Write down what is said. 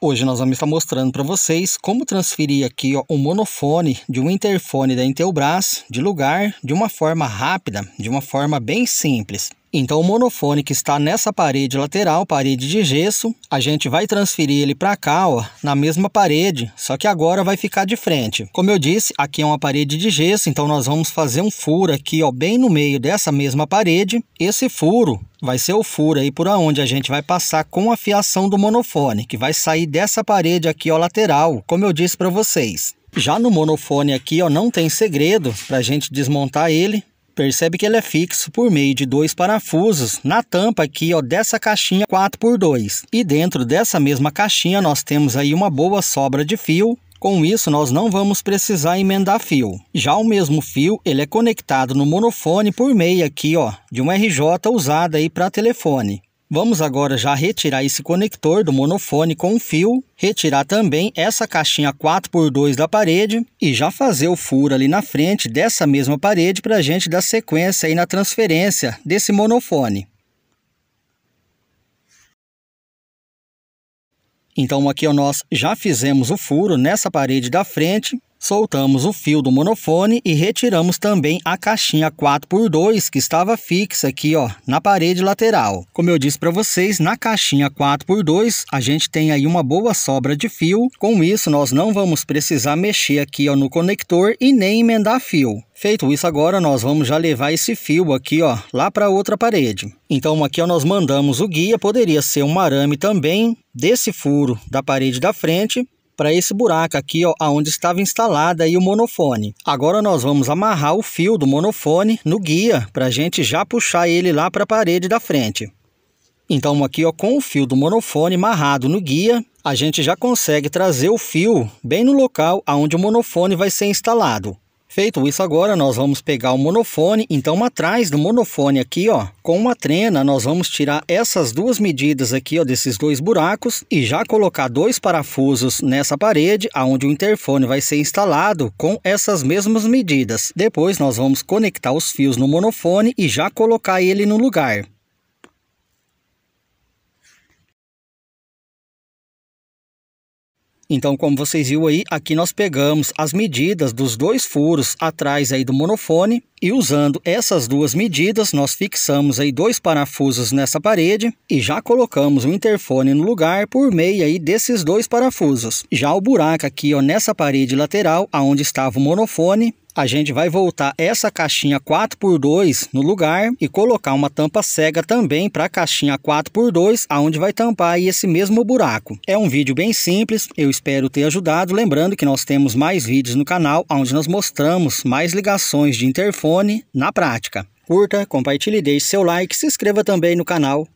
Hoje nós vamos estar mostrando para vocês como transferir aqui o um monofone de um interfone da Intelbras de lugar de uma forma rápida, de uma forma bem simples. Então o monofone que está nessa parede lateral, parede de gesso, a gente vai transferir ele para cá, ó, na mesma parede, só que agora vai ficar de frente. Como eu disse, aqui é uma parede de gesso, então nós vamos fazer um furo aqui, ó, bem no meio dessa mesma parede. Esse furo vai ser o furo aí por onde a gente vai passar com a fiação do monofone, que vai sair dessa parede aqui, ó, lateral, como eu disse para vocês. Já no monofone aqui, ó, não tem segredo para a gente desmontar ele percebe que ele é fixo por meio de dois parafusos na tampa aqui ó, dessa caixinha 4x2. E dentro dessa mesma caixinha nós temos aí uma boa sobra de fio com isso, nós não vamos precisar emendar fio. Já o mesmo fio, ele é conectado no monofone por meio aqui, ó, de um RJ usado aí para telefone. Vamos agora já retirar esse conector do monofone com o fio, retirar também essa caixinha 4x2 da parede e já fazer o furo ali na frente dessa mesma parede para a gente dar sequência aí na transferência desse monofone. Então aqui nós já fizemos o furo nessa parede da frente Soltamos o fio do monofone e retiramos também a caixinha 4x2 que estava fixa aqui ó, na parede lateral. Como eu disse para vocês, na caixinha 4x2 a gente tem aí uma boa sobra de fio. Com isso nós não vamos precisar mexer aqui ó, no conector e nem emendar fio. Feito isso agora, nós vamos já levar esse fio aqui, ó, lá para outra parede. Então aqui ó, nós mandamos o guia, poderia ser um arame também, desse furo da parede da frente para esse buraco aqui, ó, aonde estava instalado aí o monofone. Agora nós vamos amarrar o fio do monofone no guia para a gente já puxar ele lá para a parede da frente. Então aqui ó, com o fio do monofone amarrado no guia, a gente já consegue trazer o fio bem no local aonde o monofone vai ser instalado. Feito isso agora, nós vamos pegar o monofone, então atrás do monofone aqui, ó, com uma trena, nós vamos tirar essas duas medidas aqui, ó, desses dois buracos e já colocar dois parafusos nessa parede, aonde o interfone vai ser instalado com essas mesmas medidas. Depois nós vamos conectar os fios no monofone e já colocar ele no lugar. Então, como vocês viram aí, aqui nós pegamos as medidas dos dois furos atrás aí do monofone e usando essas duas medidas, nós fixamos aí dois parafusos nessa parede e já colocamos o interfone no lugar por meio aí desses dois parafusos. Já o buraco aqui ó, nessa parede lateral, aonde estava o monofone, a gente vai voltar essa caixinha 4x2 no lugar e colocar uma tampa cega também para a caixinha 4x2, aonde vai tampar aí esse mesmo buraco. É um vídeo bem simples, eu espero ter ajudado, lembrando que nós temos mais vídeos no canal onde nós mostramos mais ligações de interfone na prática. Curta, compartilhe, deixe seu like, se inscreva também no canal